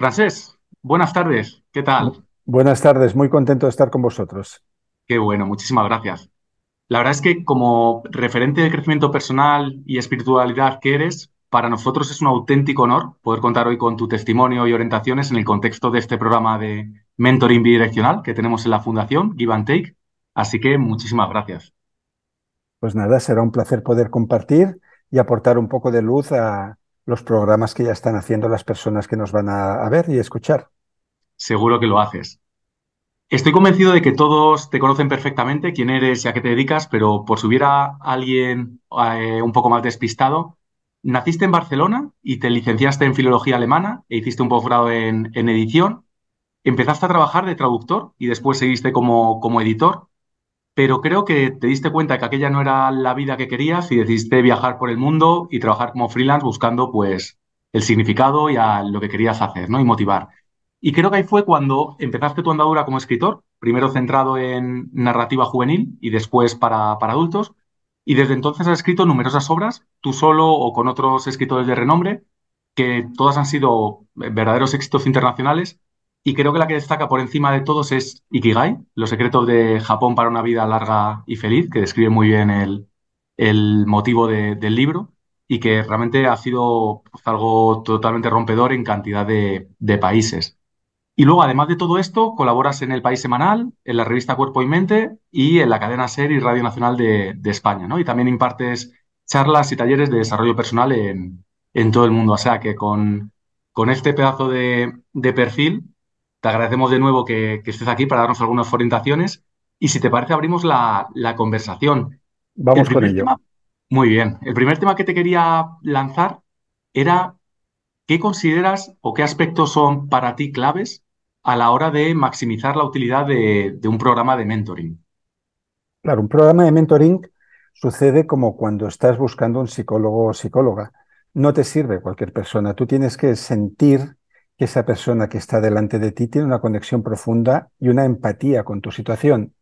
Francés, buenas tardes, ¿qué tal? Buenas tardes, muy contento de estar con vosotros. Qué bueno, muchísimas gracias. La verdad es que como referente de crecimiento personal y espiritualidad que eres, para nosotros es un auténtico honor poder contar hoy con tu testimonio y orientaciones en el contexto de este programa de mentoring bidireccional que tenemos en la Fundación Give and Take. Así que muchísimas gracias. Pues nada, será un placer poder compartir y aportar un poco de luz a, los programas que ya están haciendo las personas que nos van a, ver y escuchar. Seguro que lo haces. Estoy convencido de que todos te conocen perfectamente, quién eres y a qué te dedicas, pero por si hubiera alguien eh, un poco más despistado, naciste en Barcelona y te licenciaste en Filología Alemana e hiciste un posgrado en, edición. Empezaste a trabajar de traductor y después seguiste como, como editor pero creo que te diste cuenta de que aquella no era la vida que querías y decidiste viajar por el mundo y trabajar como freelance buscando pues el significado y a lo que querías hacer, ¿no? Y motivar. Y creo que ahí fue cuando empezaste tu andadura como escritor, primero centrado en narrativa juvenil y después para, para adultos. Y desde entonces has escrito numerosas obras, tú solo o con otros escritores de renombre, que todas han sido eh, verdaderos éxitos internacionales y creo que la que destaca por encima de todos es Ikigai, los secretos de Japón para una vida larga y feliz, que describe muy bien el, motivo del libro y que realmente ha sido pues, algo totalmente rompedor en cantidad de, países. Y luego, además de todo esto, colaboras en El País Semanal, en la revista Cuerpo y Mente y en la cadena serie Radio Nacional de, España, Y también impartes charlas y talleres de desarrollo personal en, todo el mundo. O sea que con, con este pedazo de, de perfil te agradecemos de nuevo que, estés aquí para darnos algunas orientaciones y si te parece abrimos la, conversación. Vamos con ello. muy bien. El primer tema que te quería lanzar era ¿qué consideras o qué aspectos son para ti claves a la hora de maximizar la utilidad de, de un programa de mentoring? Claro, un programa de mentoring sucede como cuando estás buscando un psicólogo o psicóloga. No te sirve cualquier persona. Tú tienes que sentir que esa persona que está delante de ti tiene una conexión profunda y una empatía con tu situación.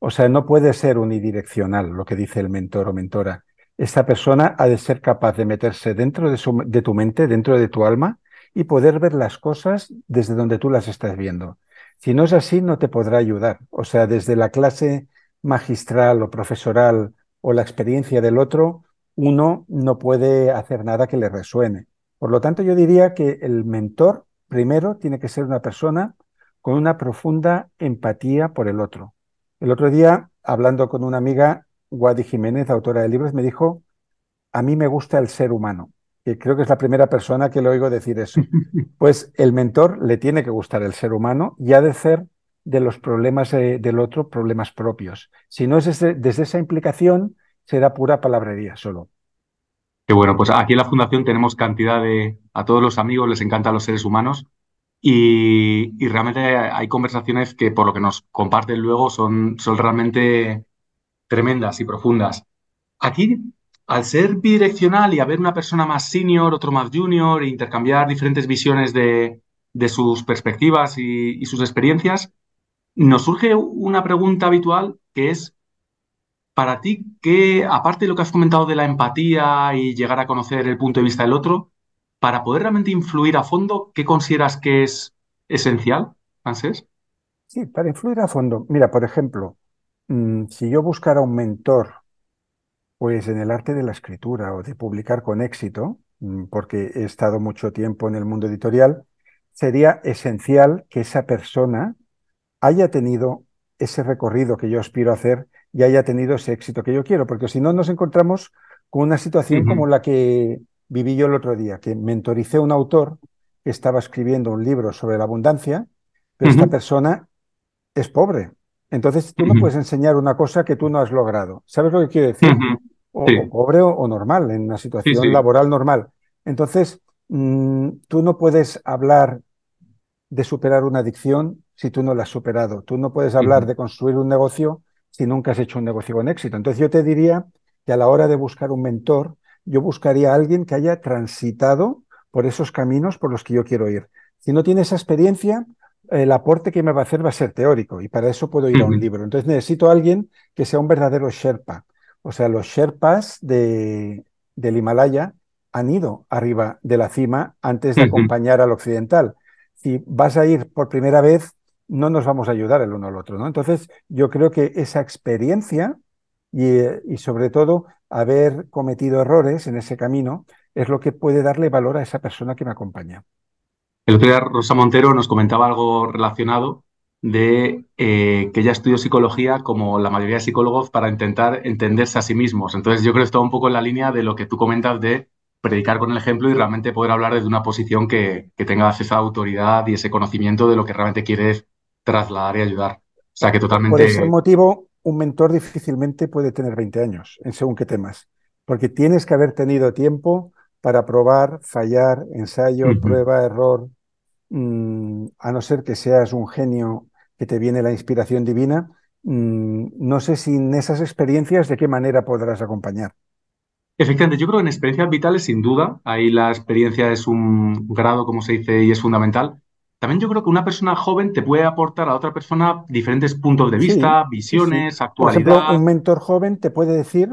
O sea, no puede ser unidireccional lo que dice el mentor o mentora. Esta persona ha de ser capaz de meterse dentro de, de tu mente, dentro de tu alma y poder ver las cosas desde donde tú las estás viendo. Si no es así, no te podrá ayudar. O sea, desde la clase magistral o profesoral o la experiencia del otro, uno no puede hacer nada que le resuene. Por lo tanto, yo diría que el mentor primero tiene que ser una persona con una profunda empatía por el otro. El otro día, hablando con una amiga, Wadi Jiménez, autora de libros, me dijo, a mí me gusta el ser humano. Y creo que es la primera persona que le oigo decir eso. Pues el mentor le tiene que gustar el ser humano y ha de ser de los problemas eh, del otro problemas propios. Si no es desde esa implicación, será pura palabrería solo que bueno, pues aquí en la Fundación tenemos cantidad de... A todos los amigos les encantan los seres humanos y, realmente hay conversaciones que por lo que nos comparten luego son, son realmente tremendas y profundas. Aquí, al ser bidireccional y haber una persona más senior, otro más junior, e intercambiar diferentes visiones de, de sus perspectivas y sus experiencias, nos surge una pregunta habitual que es para ti, ¿qué, aparte de lo que has comentado de la empatía y llegar a conocer el punto de vista del otro, para poder realmente influir a fondo, ¿qué consideras que es esencial, Francés? Sí, para influir a fondo. Mira, por ejemplo, mm, si yo buscara un mentor, pues en el arte de la escritura o de publicar con éxito, mm, porque he estado mucho tiempo en el mundo editorial, sería esencial que esa persona haya tenido ese recorrido que yo aspiro a hacer y haya tenido ese éxito que yo quiero, porque si no nos encontramos con una situación como la que viví yo el otro día, que mentoricé a un autor que estaba escribiendo un libro sobre la abundancia, pero esta persona es pobre. Entonces tú no puedes enseñar una cosa que tú no has logrado. ¿Sabes lo que quiero decir? O, pobre o, normal, en una situación laboral normal. Entonces, mm, tú no puedes hablar de superar una adicción si tú no la has superado. Tú no puedes hablar de construir un negocio si nunca has hecho un negocio con éxito. Entonces yo te diría que a la hora de buscar un mentor, yo buscaría a alguien que haya transitado por esos caminos por los que yo quiero ir. Si no tiene esa experiencia, el aporte que me va a hacer va a ser teórico y para eso puedo ir a un libro. Entonces necesito a alguien que sea un verdadero Sherpa. O sea, los Sherpas del Himalaya han ido arriba de la cima antes de acompañar al occidental. Si vas a ir por primera vez, no nos vamos a ayudar el uno al otro. ¿no? Entonces, yo creo que esa experiencia y, sobre todo haber cometido errores en ese camino es lo que puede darle valor a esa persona que me acompaña. El otro día Rosa Montero nos comentaba algo relacionado de eh, que ella estudió psicología como la mayoría de psicólogos para intentar entenderse a sí mismos. Entonces yo creo que está un poco en la línea de lo que tú comentas de predicar con el ejemplo y realmente poder hablar desde una posición que, que tengas esa autoridad y ese conocimiento de lo que realmente quieres trasladar y ayudar. O sea que totalmente. Por ese motivo, un mentor difícilmente puede tener 20 años, en según qué temas, porque tienes que haber tenido tiempo para probar, fallar, ensayo, prueba, error, mm, a no ser que seas un genio que te viene la inspiración divina, mm, no sé sin esas experiencias de qué manera podrás acompañar. Efectivamente, yo creo en experiencias vitales, sin duda, ahí la experiencia es un grado, como se dice, y es fundamental, también yo creo que una persona joven te puede aportar a otra persona diferentes puntos de vista, visiones, sí. actualidad. Por un mentor joven te puede decir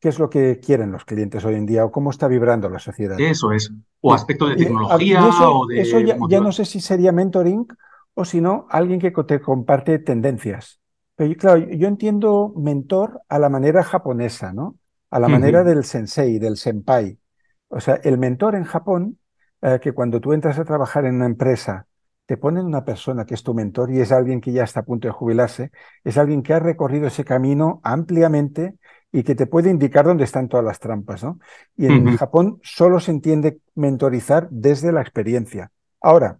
qué es lo que quieren los clientes hoy en día o cómo está vibrando la sociedad. Eso es. O aspecto de eh, tecnología eso, o de. Eso ya, no sé si sería mentoring o si no, alguien que te comparte tendencias. Pero claro, yo entiendo mentor a la manera japonesa, ¿no? A la manera del sensei, del senpai. O sea, el mentor en Japón, eh, que cuando tú entras a trabajar en una empresa te ponen una persona que es tu mentor y es alguien que ya está a punto de jubilarse, es alguien que ha recorrido ese camino ampliamente y que te puede indicar dónde están todas las trampas, ¿no? Y en Japón solo se entiende mentorizar desde la experiencia. Ahora,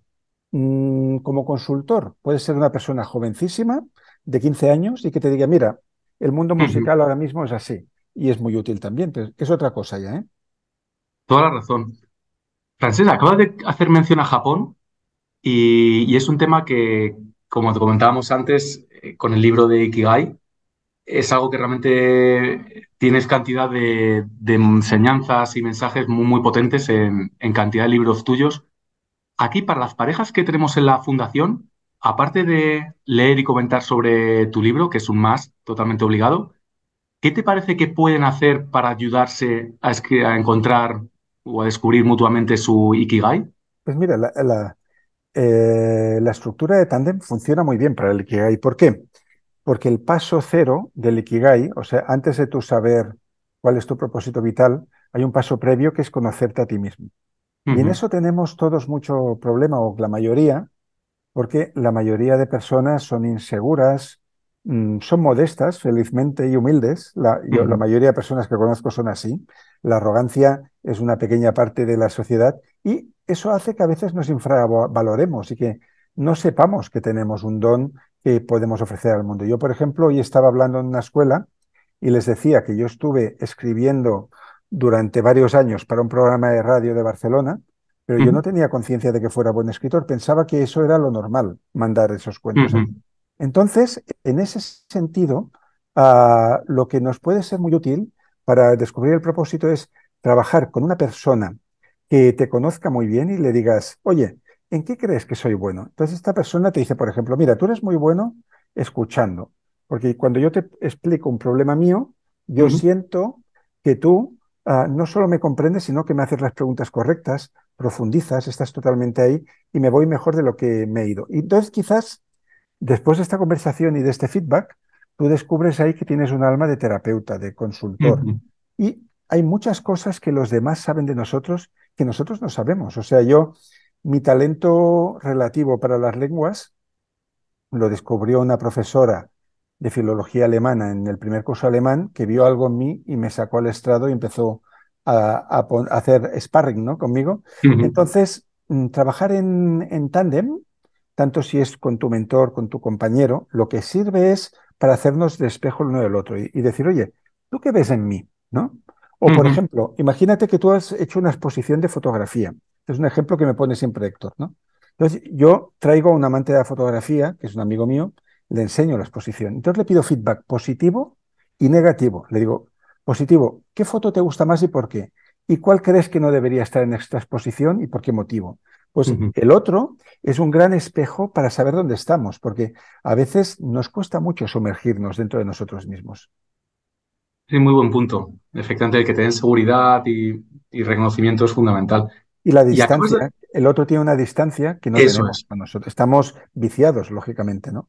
mm, como consultor, puedes ser una persona jovencísima, de 15 años, y que te diga, mira, el mundo musical ahora mismo es así, y es muy útil también, pero es otra cosa ya, ¿eh? Toda la razón. Francis, acabas de hacer mención a Japón y, es un tema que, como te comentábamos antes, eh, con el libro de Ikigai, es algo que realmente tienes cantidad de, enseñanzas y mensajes muy, potentes en, cantidad de libros tuyos. Aquí, para las parejas que tenemos en la fundación, aparte de leer y comentar sobre tu libro, que es un más totalmente obligado, ¿qué te parece que pueden hacer para ayudarse a, a encontrar o a descubrir mutuamente su Ikigai? Pues mira, la, eh, la estructura de tándem funciona muy bien para el Ikigai. ¿Por qué? Porque el paso cero del Ikigai, o sea, antes de tú saber cuál es tu propósito vital, hay un paso previo que es conocerte a ti mismo. Y en eso tenemos todos mucho problema, o la mayoría, porque la mayoría de personas son inseguras, mm, son modestas, felizmente, y humildes. La, la mayoría de personas que conozco son así. La arrogancia es una pequeña parte de la sociedad y eso hace que a veces nos infravaloremos y que no sepamos que tenemos un don que podemos ofrecer al mundo. Yo, por ejemplo, hoy estaba hablando en una escuela y les decía que yo estuve escribiendo durante varios años para un programa de radio de Barcelona, pero yo no tenía conciencia de que fuera buen escritor, pensaba que eso era lo normal, mandar esos cuentos. Entonces, en ese sentido, ah, lo que nos puede ser muy útil para descubrir el propósito es trabajar con una persona que te conozca muy bien y le digas, oye, ¿en qué crees que soy bueno? Entonces esta persona te dice, por ejemplo, mira, tú eres muy bueno escuchando, porque cuando yo te explico un problema mío, yo siento que tú ah, no solo me comprendes, sino que me haces las preguntas correctas, profundizas, estás totalmente ahí y me voy mejor de lo que me he ido. Y entonces quizás después de esta conversación y de este feedback, tú descubres ahí que tienes un alma de terapeuta, de consultor. Y hay muchas cosas que los demás saben de nosotros que nosotros no sabemos. O sea, yo, mi talento relativo para las lenguas lo descubrió una profesora de filología alemana en el primer curso alemán que vio algo en mí y me sacó al estrado y empezó a, hacer sparring ¿no? conmigo. Entonces, mm, trabajar en, en tándem, tanto si es con tu mentor, con tu compañero, lo que sirve es para hacernos despejo espejo el uno del otro y, y, decir, oye, ¿tú qué ves en mí? ¿No? O, por ejemplo, imagínate que tú has hecho una exposición de fotografía. Es un ejemplo que me pone siempre Héctor, ¿no? Entonces, yo traigo a un amante de la fotografía, que es un amigo mío, le enseño la exposición. Entonces le pido feedback positivo y negativo. Le digo, positivo, ¿qué foto te gusta más y por qué? ¿Y cuál crees que no debería estar en esta exposición y por qué motivo? Pues el otro es un gran espejo para saber dónde estamos, porque a veces nos cuesta mucho sumergirnos dentro de nosotros mismos. Sí, muy buen punto. Efectivamente, el que te den seguridad y, reconocimiento es fundamental. Y la distancia. El otro tiene una distancia que no tenemos nosotros. Estamos viciados, lógicamente, ¿no?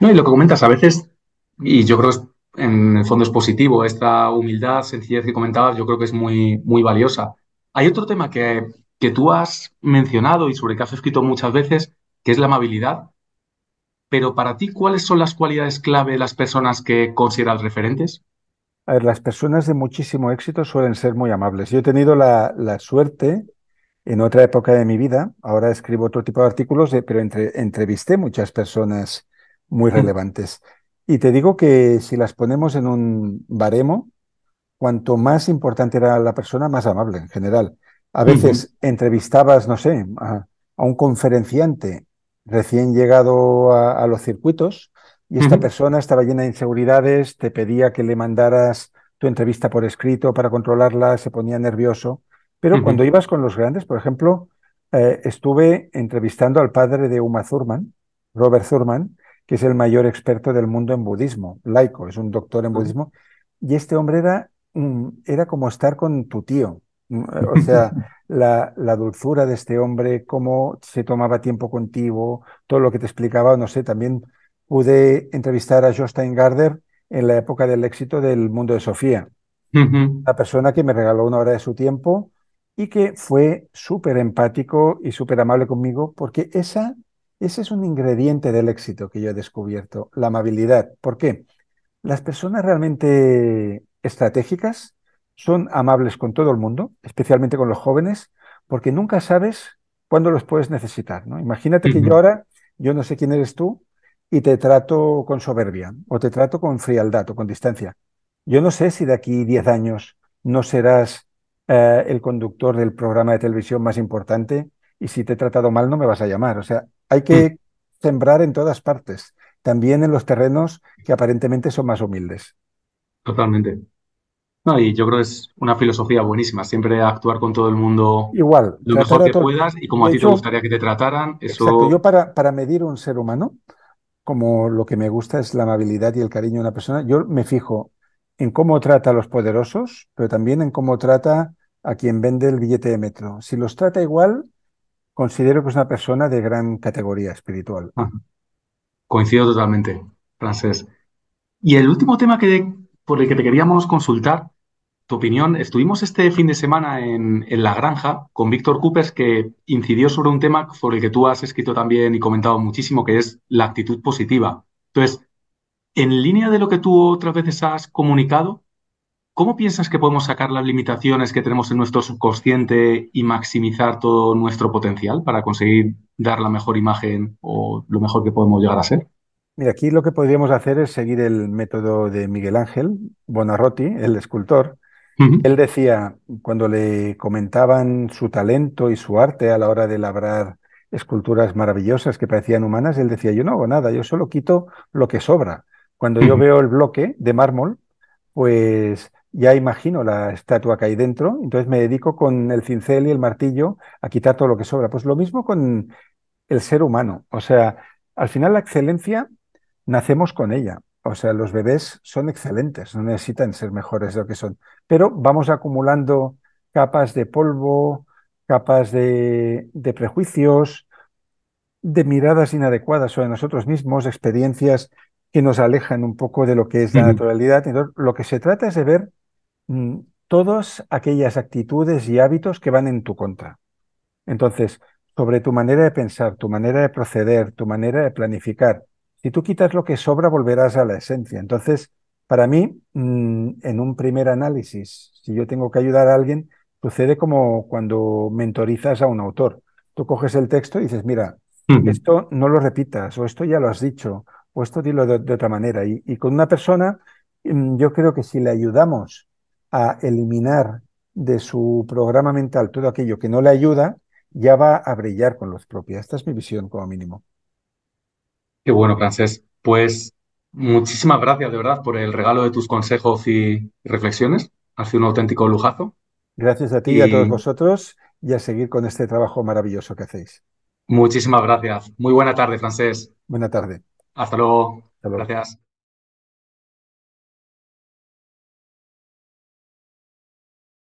No, y lo que comentas, a veces, y yo creo que en el fondo es positivo, esta humildad, sencillez que comentabas, yo creo que es muy, muy valiosa. Hay otro tema que, que tú has mencionado y sobre el que has escrito muchas veces, que es la amabilidad. Pero para ti, ¿cuáles son las cualidades clave de las personas que consideras referentes? A ver, las personas de muchísimo éxito suelen ser muy amables. Yo he tenido la, suerte en otra época de mi vida, ahora escribo otro tipo de artículos, pero entrevisté muchas personas muy mm. relevantes. Y te digo que si las ponemos en un baremo, cuanto más importante era la persona, más amable en general. A veces entrevistabas, no sé, a, un conferenciante recién llegado a los circuitos y esta persona estaba llena de inseguridades, te pedía que le mandaras tu entrevista por escrito para controlarla, se ponía nervioso. Pero cuando ibas con los grandes, por ejemplo, eh, estuve entrevistando al padre de Uma Thurman, Robert Thurman, que es el mayor experto del mundo en budismo, laico, es un doctor en budismo. Y este hombre era, mm, era como estar con tu tío. Mm, eh, o sea, la, dulzura de este hombre, cómo se tomaba tiempo contigo, todo lo que te explicaba, no sé, también pude entrevistar a Jostein Garder en la época del éxito del mundo de Sofía. La persona que me regaló una hora de su tiempo y que fue súper empático y súper amable conmigo, porque esa, ese es un ingrediente del éxito que yo he descubierto, la amabilidad. ¿Por qué? Las personas realmente estratégicas son amables con todo el mundo, especialmente con los jóvenes, porque nunca sabes cuándo los puedes necesitar. ¿no? Imagínate que yo ahora, yo no sé quién eres tú, y te trato con soberbia o te trato con frialdad o con distancia. Yo no sé si de aquí 10 años no serás eh, el conductor del programa de televisión más importante y si te he tratado mal no me vas a llamar. O sea, hay que mm. sembrar en todas partes, también en los terrenos que aparentemente son más humildes. Totalmente. No, y yo creo que es una filosofía buenísima, siempre actuar con todo el mundo Igual, lo mejor que puedas y como a ti te gustaría que te trataran. Eso... Yo para, para medir un ser humano, como lo que me gusta es la amabilidad y el cariño de una persona, yo me fijo en cómo trata a los poderosos, pero también en cómo trata a quien vende el billete de metro. Si los trata igual, considero que es una persona de gran categoría espiritual. Ah, coincido totalmente, Francés. Y el último tema que, por el que te queríamos consultar tu opinión. Estuvimos este fin de semana en, La Granja con Víctor Coopers, que incidió sobre un tema sobre el que tú has escrito también y comentado muchísimo, que es la actitud positiva. Entonces, en línea de lo que tú otras veces has comunicado, ¿cómo piensas que podemos sacar las limitaciones que tenemos en nuestro subconsciente y maximizar todo nuestro potencial para conseguir dar la mejor imagen o lo mejor que podemos llegar a ser? Mira, aquí lo que podríamos hacer es seguir el método de Miguel Ángel Bonarroti, el escultor, él decía, cuando le comentaban su talento y su arte a la hora de labrar esculturas maravillosas que parecían humanas, él decía, yo no hago nada, yo solo quito lo que sobra. Cuando yo veo el bloque de mármol, pues ya imagino la estatua que hay dentro, entonces me dedico con el cincel y el martillo a quitar todo lo que sobra. Pues lo mismo con el ser humano. O sea, al final la excelencia nacemos con ella. O sea, los bebés son excelentes, no necesitan ser mejores de lo que son. Pero vamos acumulando capas de polvo, capas de, prejuicios, de miradas inadecuadas sobre nosotros mismos, experiencias que nos alejan un poco de lo que es la naturalidad. Entonces, lo que se trata es de ver todos mm, todas aquellas actitudes y hábitos que van en tu contra. Entonces, sobre tu manera de pensar, tu manera de proceder, tu manera de planificar, si tú quitas lo que sobra, volverás a la esencia. Entonces, para mí, mm, en un primer análisis, si yo tengo que ayudar a alguien, sucede como cuando mentorizas a un autor. Tú coges el texto y dices, mira, esto no lo repitas, o esto ya lo has dicho, o esto dilo de, otra manera. Y, y, con una persona, mm, yo creo que si le ayudamos a eliminar de su programa mental todo aquello que no le ayuda, ya va a brillar con los propia. Esta es mi visión como mínimo. Qué bueno, Francés. Pues muchísimas gracias de verdad por el regalo de tus consejos y reflexiones. Ha sido un auténtico lujazo. Gracias a ti y, a todos vosotros y a seguir con este trabajo maravilloso que hacéis. Muchísimas gracias. Muy buena tarde, Francés. Buena tarde. Hasta luego. Gracias.